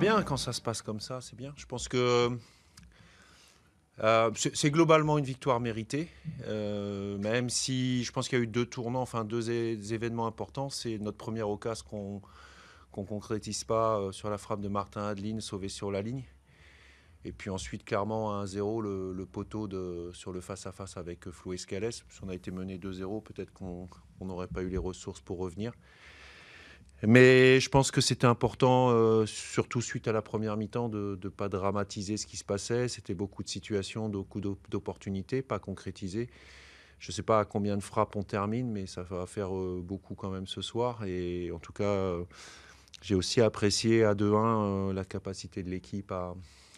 bien quand ça se passe comme ça, c'est bien. Je pense que euh, c'est globalement une victoire méritée, euh, même si je pense qu'il y a eu deux tournants, enfin deux événements importants. C'est notre première occasion qu'on qu'on concrétise pas euh, sur la frappe de Martin Adeline, sauvé sur la ligne. Et puis ensuite, clairement, 1-0, le, poteau de, sur le face-à-face avec Flo Escalès. Si on a été mené 2-0, peut-être qu'on n'aurait pas eu les ressources pour revenir. Mais je pense que c'était important, euh, surtout suite à la première mi-temps, de ne pas dramatiser ce qui se passait. C'était beaucoup de situations, beaucoup d'opportunités, pas concrétisées. Je ne sais pas à combien de frappes on termine, mais ça va faire euh, beaucoup quand même ce soir. Et en tout cas, euh, j'ai aussi apprécié à 2-1 la capacité de l'équipe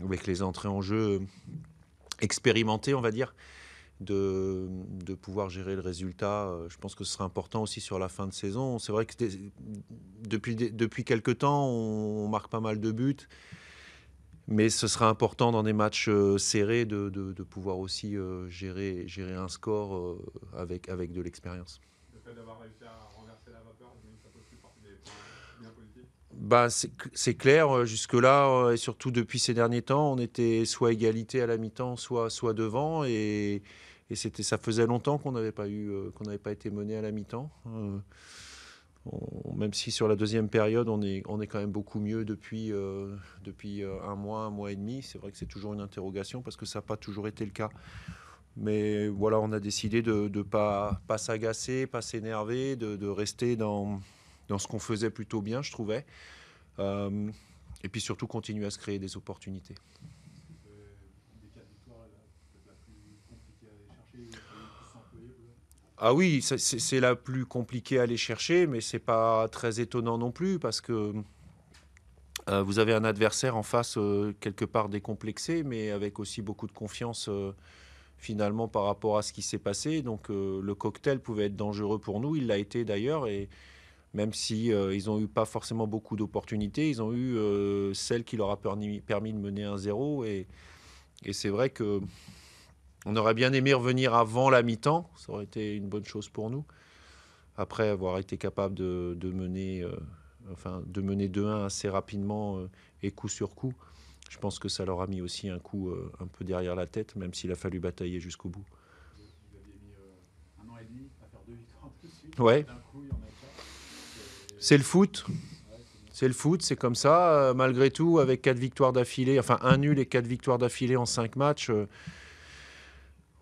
avec les entrées en jeu expérimentées, on va dire de, pouvoir gérer le résultat. Euh, je pense que ce sera important aussi sur la fin de saison. C'est vrai que depuis, depuis quelques temps, on, marque pas mal de buts. Mais ce sera important dans des matchs euh, serrés de, de, pouvoir aussi euh, gérer, gérer un score avec, avec de l'expérience. Le fait d'avoir réussi à renverser la vapeur, bah, c'est clair, jusque-là, et surtout depuis ces derniers temps, on était soit égalité à la mi-temps, soit, soit devant. Et, et c'était, ça faisait longtemps qu'on n'avait pas eu, euh, qu'on n'avait pas été mené à la mi-temps. Euh, même si sur la deuxième période, on est, on est quand même beaucoup mieux depuis, euh, depuis un mois, un mois et demi. C'est vrai que c'est toujours une interrogation parce que ça n'a pas toujours été le cas. Mais voilà, on a décidé de ne pas, pas s'agacer, pas s'énerver, de, rester dans, dans ce qu'on faisait plutôt bien, je trouvais. et puis surtout continuer à se créer des opportunités. Ah oui, c'est la plus compliquée à aller chercher, mais c'est pas très étonnant non plus parce que euh, vous avez un adversaire en face euh, quelque part décomplexé, mais avec aussi beaucoup de confiance euh, finalement par rapport à ce qui s'est passé. Donc le cocktail pouvait être dangereux pour nous, il l'a été d'ailleurs, et même si ils ont eu pas forcément beaucoup d'opportunités, ils ont eu celle qui leur a permis, de mener un 0 et c'est vrai que on aurait bien aimé revenir avant la mi-temps, ça aurait été une bonne chose pour nous. Après avoir été capable de, mener, euh, enfin, de mener 2-1 assez rapidement euh, et coup sur coup, je pense que ça leur a mis aussi un coup euh, un peu derrière la tête, même s'il a fallu batailler jusqu'au bout. Ouais. C'est le foot. C'est le foot, c'est comme ça. malgré tout, avec quatre victoires d'affilée, enfin un nul et quatre victoires d'affilée en cinq matchs.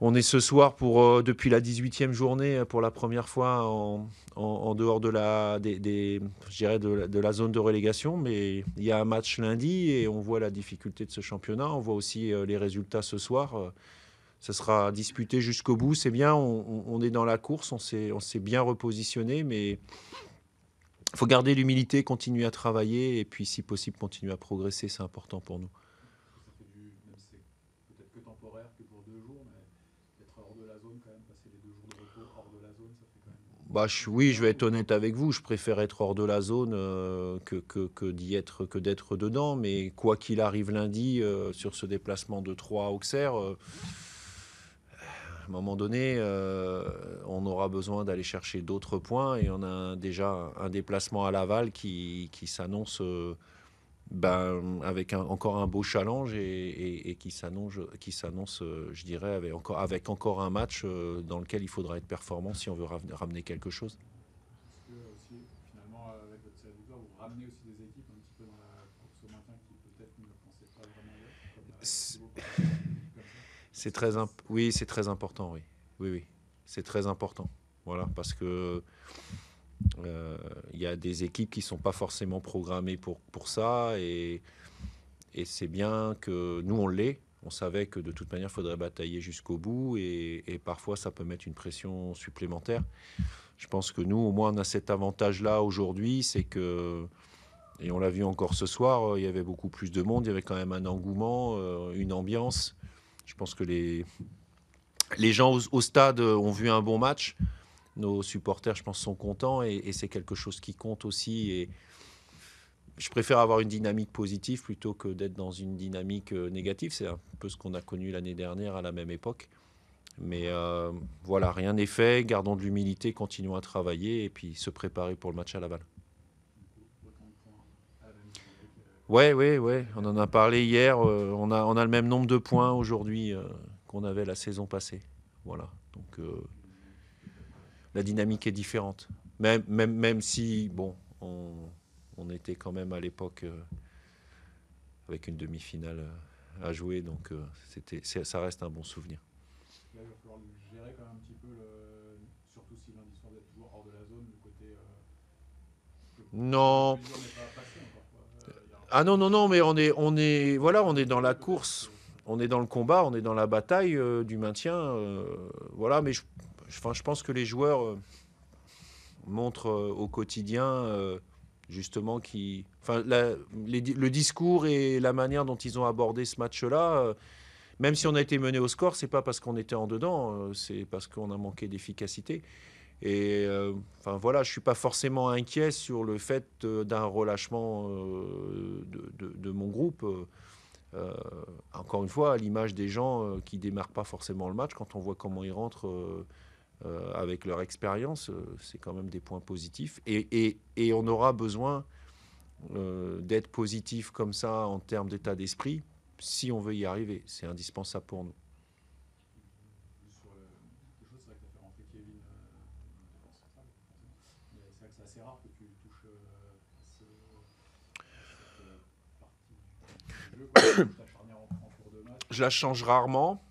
On est ce soir pour, euh, depuis la 18e journée, euh, pour la première fois en, dehors de la, des, des de, la zone de relégation. Mais il y a un match lundi et on voit la difficulté de ce championnat. On voit aussi euh, les résultats ce soir. Ça sera disputé jusqu'au bout. C'est bien, on, on, est dans la course, on s'est bien repositionné, mais il faut garder l'humilité, continuer à travailler et puis, si possible, continuer à progresser. C'est important pour nous. Bah, oui, je vais être honnête avec vous. Je préfère être hors de la zone euh, que, d'être dedans. Mais quoi qu'il arrive lundi euh, sur ce déplacement de troyes à Auxerre, euh, à un moment donné, on aura besoin d'aller chercher d'autres points. Et on a déjà un déplacement à Laval qui, qui s'annonce ben, avec encore un beau challenge et, qui s'annonce, qui euh, s'annonce, je dirais, avec encore, avec encore un match euh, dans lequel il faudra être performant si on veut ramener quelque chose. Est-ce que euh, finalement, avec votre série vous ramenez aussi des équipes un petit peu dans la course au matin qui peut-être ne pensaient pas vraiment C'est très oui, c'est très important, oui, oui, oui, c'est très important, voilà, parce que il euh, y a des équipes qui ne sont pas forcément programmées pour, pour ça. Et, et c'est bien que nous, on l'est. On savait que de toute manière, il faudrait batailler jusqu'au bout. Et, parfois, ça peut mettre une pression supplémentaire. Je pense que nous, au moins, on a cet avantage-là aujourd'hui. C'est que et on l'a vu encore ce soir, euh, il y avait beaucoup plus de monde, il y avait quand même un engouement, euh, une ambiance. Je pense que les, les gens au stade ont vu un bon match nos supporters, je pense, sont contents et, c'est quelque chose qui compte aussi. Et je préfère avoir une dynamique positive plutôt que d'être dans une dynamique euh, négative. C'est un peu ce qu'on a connu l'année dernière à la même époque. Mais euh, voilà, rien n'est fait. Gardons de l'humilité, continuons à travailler et puis se préparer pour le match à Laval. Ouais, oui, oui. On en a parlé hier. Euh, on, a, on a le même nombre de points aujourd'hui qu'on avait la saison passée. Voilà. Donc la dynamique est différente. Même, même, même si, bon, on, était quand même à l'époque euh, avec une demi-finale euh, à jouer, donc euh, c'était, ça reste un bon souvenir. il va falloir gérer quand même un petit peu, surtout si lundi soir toujours hors de la zone, du côté. non. ah non, non, non, mais on est, on est, voilà, on est dans la course, on est dans le combat, on est dans la bataille du maintien. voilà, mais je je pense que les joueurs euh, montrent euh, au quotidien euh, justement qui, enfin, le discours et la manière dont ils ont abordé ce match-là. Même si on a été mené au score, c'est pas parce qu'on était en dedans, c'est parce qu'on a manqué d'efficacité. Et ne enfin voilà, je suis pas forcément inquiet sur le fait d'un relâchement de, mon groupe. encore une fois, à l'image des gens qui démarrent pas forcément le match, quand on voit comment ils rentrent euh, avec leur expérience, euh, c'est quand même des points positifs. Et, et, on aura besoin euh, d'être positif comme ça en termes d'état d'esprit si on veut y arriver. C'est indispensable pour nous. Je la change rarement.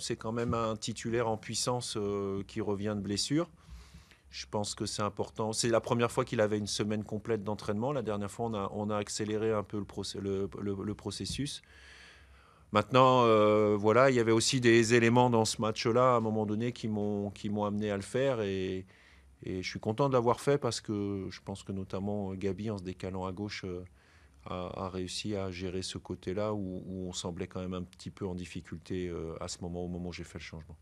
C'est quand même un titulaire en puissance euh, qui revient de blessure. Je pense que c'est important. C'est la première fois qu'il avait une semaine complète d'entraînement. La dernière fois, on a, accéléré un peu le, processus. Maintenant, euh, voilà, il y avait aussi des éléments dans ce match-là, à un moment donné, qui m'ont amené à le faire. Et, je suis content de l'avoir fait parce que je pense que notamment Gabi, en se décalant à gauche, euh, a, réussi à gérer ce côté-là où, on semblait quand même un petit peu en difficulté euh, à ce moment, au moment où j'ai fait le changement.